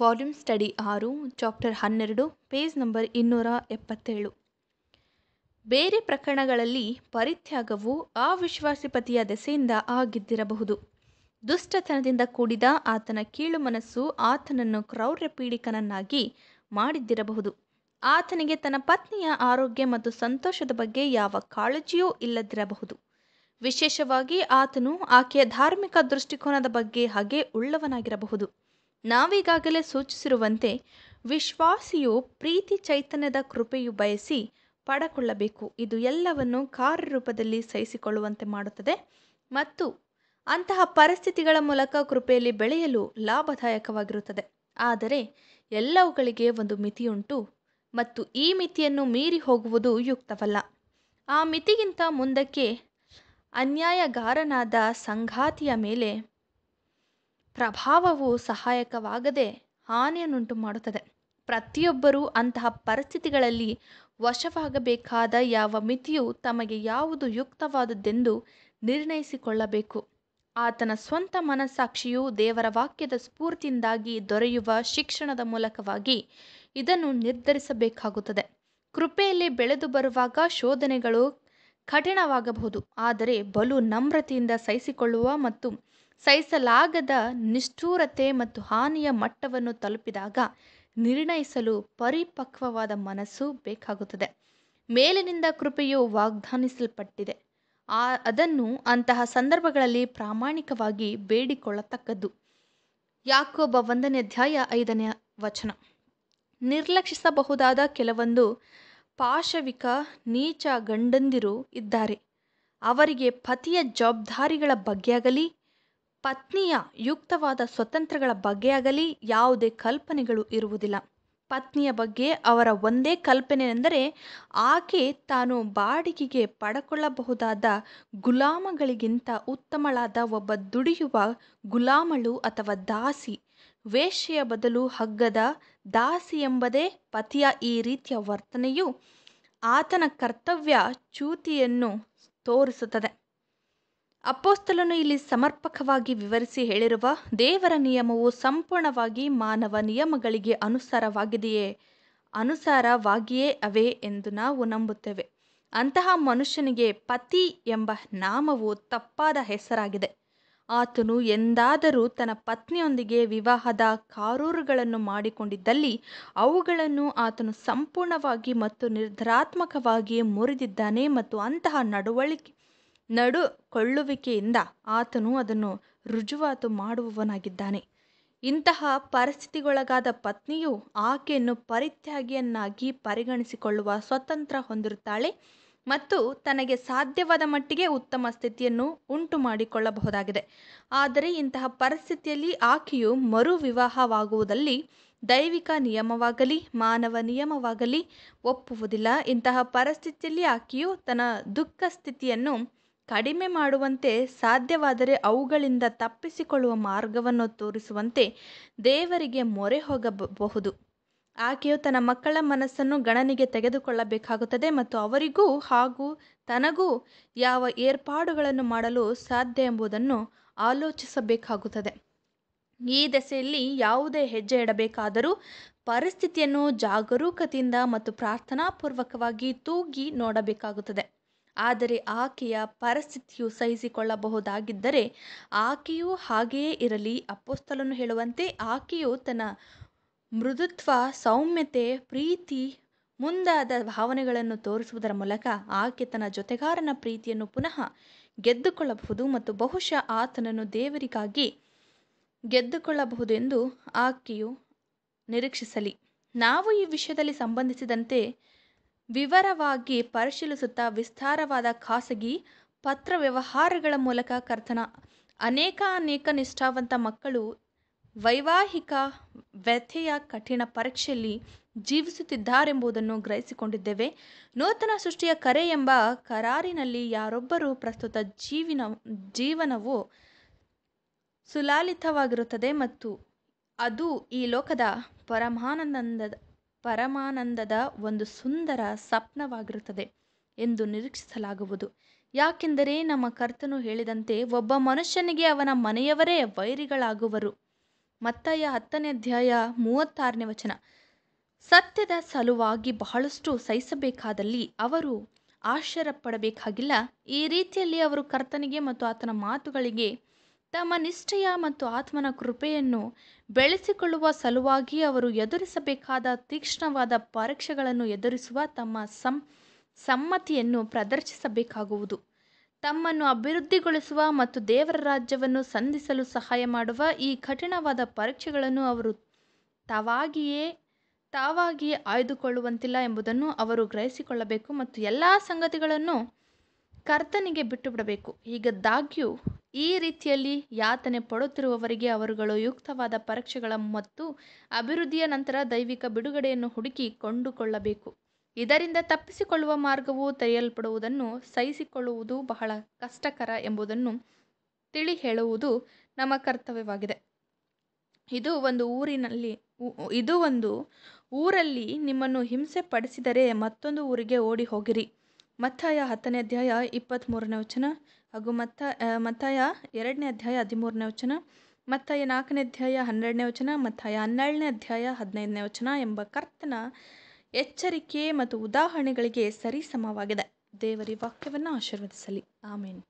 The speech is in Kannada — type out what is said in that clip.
ವಾಲ್ಯೂಮ್ ಸ್ಟಡಿ ಆರು ಚಾಪ್ಟರ್ ಹನ್ನೆರಡು ಪೇಜ್ ನಂಬರ್ ಇನ್ನೂರ ಎಪ್ಪತ್ತೇಳು ಬೇರೆ ಪ್ರಕರಣಗಳಲ್ಲಿ ಪರಿತ್ಯಾಗವು ಅವಿಶ್ವಾಸಿಪತಿಯ ದೆಸೆಯಿಂದ ಆಗಿದ್ದಿರಬಹುದು ದುಷ್ಟತನದಿಂದ ಕೂಡಿದ ಆತನ ಕೀಳು ಮನಸ್ಸು ಆತನನ್ನು ಕ್ರೌರ್ಯ ಪೀಡಿಕನನ್ನಾಗಿ ಮಾಡಿದ್ದಿರಬಹುದು ಆತನಿಗೆ ತನ್ನ ಪತ್ನಿಯ ಆರೋಗ್ಯ ಮತ್ತು ಸಂತೋಷದ ಬಗ್ಗೆ ಯಾವ ಕಾಳಜಿಯೂ ಇಲ್ಲದಿರಬಹುದು ವಿಶೇಷವಾಗಿ ಆತನು ಆಕೆಯ ಧಾರ್ಮಿಕ ದೃಷ್ಟಿಕೋನದ ಬಗ್ಗೆ ಹಾಗೆ ಉಳ್ಳವನಾಗಿರಬಹುದು ನಾವೀಗಾಗಲೇ ಸೂಚಿಸಿರುವಂತೆ ವಿಶ್ವಾಸಿಯು ಪ್ರೀತಿ ಚೈತನ್ಯದ ಕೃಪೆಯು ಬಯಸಿ ಪಡಕೊಳ್ಳಬೇಕು ಇದು ಎಲ್ಲವನ್ನು ಕಾರ್ಯರೂಪದಲ್ಲಿ ಸಹಿಸಿಕೊಳ್ಳುವಂತೆ ಮಾಡುತ್ತದೆ ಮತ್ತು ಅಂತಹ ಪರಿಸ್ಥಿತಿಗಳ ಮೂಲಕ ಕೃಪೆಯಲ್ಲಿ ಬೆಳೆಯಲು ಲಾಭದಾಯಕವಾಗಿರುತ್ತದೆ ಆದರೆ ಎಲ್ಲವುಗಳಿಗೆ ಒಂದು ಮಿತಿಯುಂಟು ಮತ್ತು ಈ ಮಿತಿಯನ್ನು ಮೀರಿ ಹೋಗುವುದು ಯುಕ್ತವಲ್ಲ ಆ ಮಿತಿಗಿಂತ ಮುಂದಕ್ಕೆ ಅನ್ಯಾಯಗಾರನಾದ ಸಂಗಾತಿಯ ಮೇಲೆ ಪ್ರಭಾವವು ಸಹಾಯಕವಾಗದೆ ಹಾನಿಯನ್ನುಂಟು ಮಾಡುತ್ತದೆ ಪ್ರತಿಯೊಬ್ಬರೂ ಅಂತಹ ಪರಿಸ್ಥಿತಿಗಳಲ್ಲಿ ವಶವಾಗಬೇಕಾದ ಯಾವ ಮಿತಿಯು ತಮಗೆ ಯಾವುದು ಯುಕ್ತವಾದದ್ದೆಂದು ನಿರ್ಣಯಿಸಿಕೊಳ್ಳಬೇಕು ಆತನ ಸ್ವಂತ ಮನಸ್ಸಾಕ್ಷಿಯು ದೇವರ ವಾಕ್ಯದ ಸ್ಫೂರ್ತಿಯಿಂದಾಗಿ ದೊರೆಯುವ ಶಿಕ್ಷಣದ ಮೂಲಕವಾಗಿ ಇದನ್ನು ನಿರ್ಧರಿಸಬೇಕಾಗುತ್ತದೆ ಕೃಪೆಯಲ್ಲಿ ಬೆಳೆದು ಬರುವಾಗ ಶೋಧನೆಗಳು ಕಠಿಣವಾಗಬಹುದು ಆದರೆ ಬಲು ನಮ್ರತೆಯಿಂದ ಸಹಿಸಿಕೊಳ್ಳುವ ಮತ್ತು ಸಹಿಸಲಾಗದ ನಿಷ್ಠುರತೆ ಮತ್ತು ಹಾನಿಯ ಮಟ್ಟವನ್ನು ತಲುಪಿದಾಗ ನಿರ್ಣಯಿಸಲು ಪರಿಪಕ್ವವಾದ ಮನಸ್ಸು ಬೇಕಾಗುತ್ತದೆ ಮೇಲಿನಿಂದ ಕೃಪೆಯು ವಾಗ್ದಾನಿಸಲ್ಪಟ್ಟಿದೆ ಆ ಅದನ್ನು ಅಂತಹ ಸಂದರ್ಭಗಳಲ್ಲಿ ಪ್ರಾಮಾಣಿಕವಾಗಿ ಬೇಡಿಕೊಳ್ಳತಕ್ಕದ್ದು ಯಾಕೋಬ ಒಂದನೇ ಅಧ್ಯಾಯ ಐದನೇ ವಚನ ನಿರ್ಲಕ್ಷಿಸಬಹುದಾದ ಕೆಲವೊಂದು ಪಾಶವಿಕ ನೀಚ ಗಂಡಂದಿರು ಇದ್ದಾರೆ ಅವರಿಗೆ ಪತಿಯ ಜವಾಬ್ದಾರಿಗಳ ಬಗ್ಗೆಯಾಗಲಿ ಪತ್ನಿಯ ಯುಕ್ತವಾದ ಸ್ವತಂತ್ರಗಳ ಬಗ್ಗೆಯಾಗಲಿ ಯಾವುದೇ ಕಲ್ಪನೆಗಳು ಇರುವುದಿಲ್ಲ ಪತ್ನಿಯ ಬಗ್ಗೆ ಅವರ ಒಂದೇ ಎಂದರೆ ಆಕೆ ತಾನು ಬಾಡಿಗೆಗೆ ಪಡಕೊಳ್ಳಬಹುದಾದ ಗುಲಾಮಗಳಿಗಿಂತ ಉತ್ತಮಳಾದ ಒಬ್ಬ ದುಡಿಯುವ ಗುಲಾಮಳು ಅಥವಾ ದಾಸಿ ವೇಶ್ಯೆಯ ಬದಲು ಹಗ್ಗದ ದಾಸಿ ಎಂಬುದೇ ಪತಿಯ ಈ ರೀತಿಯ ವರ್ತನೆಯು ಆತನ ಕರ್ತವ್ಯ ಚ್ಯೂತಿಯನ್ನು ತೋರಿಸುತ್ತದೆ ಅಪೋಸ್ತಲನು ಇಲ್ಲಿ ಸಮರ್ಪಕವಾಗಿ ವಿವರಿಸಿ ಹೇಳಿರುವ ದೇವರ ನಿಯಮವು ಸಂಪೂರ್ಣವಾಗಿ ಮಾನವ ನಿಯಮಗಳಿಗೆ ಅನುಸಾರವಾಗಿದೆಯೇ ಅನುಸಾರವಾಗಿಯೇ ಅವೇ ಎಂದು ನಾವು ನಂಬುತ್ತೇವೆ ಅಂತಹ ಮನುಷ್ಯನಿಗೆ ಪತಿ ಎಂಬ ನಾಮವು ತಪ್ಪಾದ ಹೆಸರಾಗಿದೆ ಆತನು ಎಂದಾದರೂ ತನ್ನ ಪತ್ನಿಯೊಂದಿಗೆ ವಿವಾಹದ ಕಾರೂರುಗಳನ್ನು ಮಾಡಿಕೊಂಡಿದ್ದಲ್ಲಿ ಅವುಗಳನ್ನು ಆತನು ಸಂಪೂರ್ಣವಾಗಿ ಮತ್ತು ನಿರ್ಧಾರಾತ್ಮಕವಾಗಿ ಮುರಿದಿದ್ದಾನೆ ಮತ್ತು ಅಂತಹ ನಡವಳಿಕೆ ನಡುಕೊಳ್ಳುವಿಕೆಯಿಂದ ಆತನು ಅದನ್ನು ರುಜುವಾತು ಮಾಡುವವನಾಗಿದ್ದಾನೆ ಇಂತಹ ಪರಿಸ್ಥಿತಿಗೊಳಗಾದ ಪತ್ನಿಯು ಆಕೆಯನ್ನು ಪರಿತ್ಯಾಗಿಯನ್ನಾಗಿ ಪರಿಗಣಿಸಿಕೊಳ್ಳುವ ಸ್ವತಂತ್ರ ಹೊಂದಿರುತ್ತಾಳೆ ಮತ್ತು ತನಗೆ ಸಾಧ್ಯವಾದ ಮಟ್ಟಿಗೆ ಉತ್ತಮ ಸ್ಥಿತಿಯನ್ನು ಉಂಟು ಮಾಡಿಕೊಳ್ಳಬಹುದಾಗಿದೆ ಆದರೆ ಇಂತಹ ಪರಿಸ್ಥಿತಿಯಲ್ಲಿ ಆಕೆಯು ಮರು ವಿವಾಹವಾಗುವುದಲ್ಲಿ ದೈವಿಕ ನಿಯಮವಾಗಲಿ ಮಾನವ ನಿಯಮವಾಗಲಿ ಒಪ್ಪುವುದಿಲ್ಲ ಇಂತಹ ಪರಿಸ್ಥಿತಿಯಲ್ಲಿ ಆಕೆಯು ತನ್ನ ದುಃಖ ಸ್ಥಿತಿಯನ್ನು ಕಡಿಮೆ ಮಾಡುವಂತೆ ಸಾಧ್ಯವಾದರೆ ಅವುಗಳಿಂದ ತಪ್ಪಿಸಿಕೊಳ್ಳುವ ಮಾರ್ಗವನ್ನು ತೋರಿಸುವಂತೆ ದೇವರಿಗೆ ಮೊರೆ ಹೋಗಬಹುದು ಆಕೆಯು ತನ್ನ ಮಕ್ಕಳ ಮನಸ್ಸನ್ನು ಗಣನೆಗೆ ತೆಗೆದುಕೊಳ್ಳಬೇಕಾಗುತ್ತದೆ ಮತ್ತು ಅವರಿಗೂ ಹಾಗೂ ತನಗೂ ಯಾವ ಏರ್ಪಾಡುಗಳನ್ನು ಮಾಡಲು ಸಾಧ್ಯ ಎಂಬುದನ್ನು ಆಲೋಚಿಸಬೇಕಾಗುತ್ತದೆ ಈ ದೆಸೆಯಲ್ಲಿ ಯಾವುದೇ ಹೆಜ್ಜೆ ಇಡಬೇಕಾದರೂ ಪರಿಸ್ಥಿತಿಯನ್ನು ಜಾಗರೂಕತೆಯಿಂದ ಮತ್ತು ಪ್ರಾರ್ಥನಾಪೂರ್ವಕವಾಗಿ ತೂಗಿ ನೋಡಬೇಕಾಗುತ್ತದೆ ಆದರೆ ಆಕೆಯ ಪರಿಸ್ಥಿತಿಯು ಸಹಿಸಿಕೊಳ್ಳಬಹುದಾಗಿದ್ದರೆ ಆಕೆಯೂ ಹಾಗೆಯೇ ಇರಲಿ ಅಪೊಸ್ತಲನು ಹೇಳುವಂತೆ ಆಕೆಯು ತನ್ನ ಮೃದುತ್ವ ಸೌಮ್ಯತೆ ಪ್ರೀತಿ ಮುಂದಾದ ಭಾವನೆಗಳನ್ನು ತೋರಿಸುವುದರ ಮೂಲಕ ಆಕೆ ತನ್ನ ಜೊತೆಗಾರನ ಪ್ರೀತಿಯನ್ನು ಪುನಃ ಗೆದ್ದುಕೊಳ್ಳಬಹುದು ಮತ್ತು ಬಹುಶಃ ಆತನನ್ನು ದೇವರಿಗಾಗಿ ಗೆದ್ದುಕೊಳ್ಳಬಹುದೆಂದು ಆಕೆಯು ನಿರೀಕ್ಷಿಸಲಿ ನಾವು ಈ ವಿಷಯದಲ್ಲಿ ಸಂಬಂಧಿಸಿದಂತೆ ವಿವರವಾಗಿ ಪರಿಶೀಲಿಸುತ್ತಾ ವಿಸ್ತಾರವಾದ ಖಾಸಗಿ ಪತ್ರ ವ್ಯವಹಾರಗಳ ಮೂಲಕ ಕರ್ತನ ಅನೇಕ ಅನೇಕ ನಿಷ್ಠಾವಂತ ಮಕ್ಕಳು ವೈವಾಹಿಕ ವ್ಯಥೆಯ ಕಠಿಣ ಪರೀಕ್ಷೆಯಲ್ಲಿ ಜೀವಿಸುತ್ತಿದ್ದಾರೆಂಬುದನ್ನು ಗ್ರಹಿಸಿಕೊಂಡಿದ್ದೇವೆ ನೂತನ ಸೃಷ್ಟಿಯ ಕರೆ ಎಂಬ ಕರಾರಿನಲ್ಲಿ ಯಾರೊಬ್ಬರು ಪ್ರಸ್ತುತ ಜೀವಿನ ಜೀವನವು ಸುಲಾಲಿತವಾಗಿರುತ್ತದೆ ಮತ್ತು ಅದು ಈ ಲೋಕದ ಪರಮಾನಂದದ ಪರಮಾನಂದದ ಒಂದು ಸುಂದರ ಸ್ವಪ್ನವಾಗಿರುತ್ತದೆ ಎಂದು ನಿರೀಕ್ಷಿಸಲಾಗುವುದು ಯಾಕೆಂದರೆ ನಮ್ಮ ಕರ್ತನು ಹೇಳಿದಂತೆ ಒಬ್ಬ ಮನುಷ್ಯನಿಗೆ ಅವನ ಮನೆಯವರೇ ವೈರಿಗಳಾಗುವರು ಮತ್ತಾಯ ಹತ್ತನೇ ಅಧ್ಯಾಯ ಮೂವತ್ತಾರನೇ ವಚನ ಸತ್ಯದ ಸಲುವಾಗಿ ಬಹಳಷ್ಟು ಸಹಿಸಬೇಕಾದಲ್ಲಿ ಅವರು ಪಡಬೇಕಾಗಿಲ್ಲ ಈ ರೀತಿಯಲ್ಲಿ ಅವರು ಕರ್ತನಿಗೆ ಮತ್ತು ಆತನ ಮಾತುಗಳಿಗೆ ತಮ್ಮ ನಿಷ್ಠೆಯ ಮತ್ತು ಆತ್ಮನ ಕೃಪೆಯನ್ನು ಬೆಳೆಸಿಕೊಳ್ಳುವ ಸಲುವಾಗಿ ಅವರು ಎದುರಿಸಬೇಕಾದ ತೀಕ್ಷ್ಣವಾದ ಪರೀಕ್ಷೆಗಳನ್ನು ಎದುರಿಸುವ ತಮ್ಮ ಸಂ ಸಮ್ಮತಿಯನ್ನು ಪ್ರದರ್ಶಿಸಬೇಕಾಗುವುದು ತಮ್ಮನ್ನು ಅಭಿವೃದ್ಧಿಗೊಳಿಸುವ ಮತ್ತು ದೇವರ ರಾಜ್ಯವನ್ನು ಸಂಧಿಸಲು ಸಹಾಯ ಮಾಡುವ ಈ ಕಠಿಣವಾದ ಪರೀಕ್ಷೆಗಳನ್ನು ಅವರು ತಾವಾಗಿಯೇ ತಾವಾಗಿಯೇ ಆಯ್ದುಕೊಳ್ಳುವಂತಿಲ್ಲ ಎಂಬುದನ್ನು ಅವರು ಗ್ರಹಿಸಿಕೊಳ್ಳಬೇಕು ಮತ್ತು ಎಲ್ಲ ಸಂಗತಿಗಳನ್ನು ಕರ್ತನಿಗೆ ಬಿಟ್ಟು ಬಿಡಬೇಕು ಹೀಗದ್ದಾಗ್ಯೂ ಈ ರೀತಿಯಲ್ಲಿ ಯಾತನೆ ಪಡುತ್ತಿರುವವರಿಗೆ ಅವರುಗಳು ಯುಕ್ತವಾದ ಪರೀಕ್ಷೆಗಳ ಮತ್ತು ಅಭಿವೃದ್ಧಿಯ ನಂತರ ದೈವಿಕ ಬಿಡುಗಡೆಯನ್ನು ಹುಡುಕಿ ಕೊಂಡುಕೊಳ್ಳಬೇಕು ಇದರಿಂದ ತಪ್ಪಿಸಿಕೊಳ್ಳುವ ಮಾರ್ಗವು ತೆರೆಯಲ್ಪಡುವುದನ್ನು ಸಹಿಸಿಕೊಳ್ಳುವುದು ಬಹಳ ಕಷ್ಟಕರ ಎಂಬುದನ್ನು ತಿಳಿ ಹೇಳುವುದು ನಮ್ಮ ಕರ್ತವ್ಯವಾಗಿದೆ ಇದು ಒಂದು ಊರಿನಲ್ಲಿ ಇದು ಒಂದು ಊರಲ್ಲಿ ನಿಮ್ಮನ್ನು ಹಿಂಸೆ ಪಡಿಸಿದರೆ ಮತ್ತೊಂದು ಊರಿಗೆ ಓಡಿ ಹೋಗಿರಿ ಮತ್ತಾಯ ಹತ್ತನೇ ಅಧ್ಯಾಯ ಇಪ್ಪತ್ತ್ಮೂರನೇ ವಚನ ಹಾಗೂ ಮತ್ತ ಮತ್ತಾಯ ಎರಡನೇ ಅಧ್ಯಾಯ ಹದಿಮೂರನೇ ವಚನ ಮತ್ತಾಯ ನಾಲ್ಕನೇ ಅಧ್ಯಾಯ ಹನ್ನೆರಡನೇ ವಚನ ಮತ್ತಾಯ ಹನ್ನೆರಡನೇ ಅಧ್ಯಾಯ ಹದಿನೈದನೇ ವಚನ ಎಂಬ ಕರ್ತನ ಎಚ್ಚರಿಕೆ ಮತ್ತು ಉದಾಹರಣೆಗಳಿಗೆ ಸರಿಸಮವಾಗಿದೆ ದೇವರಿ ವಾಕ್ಯವನ್ನು ಆಶೀರ್ವದಿಸಲಿ ಆಮೇನು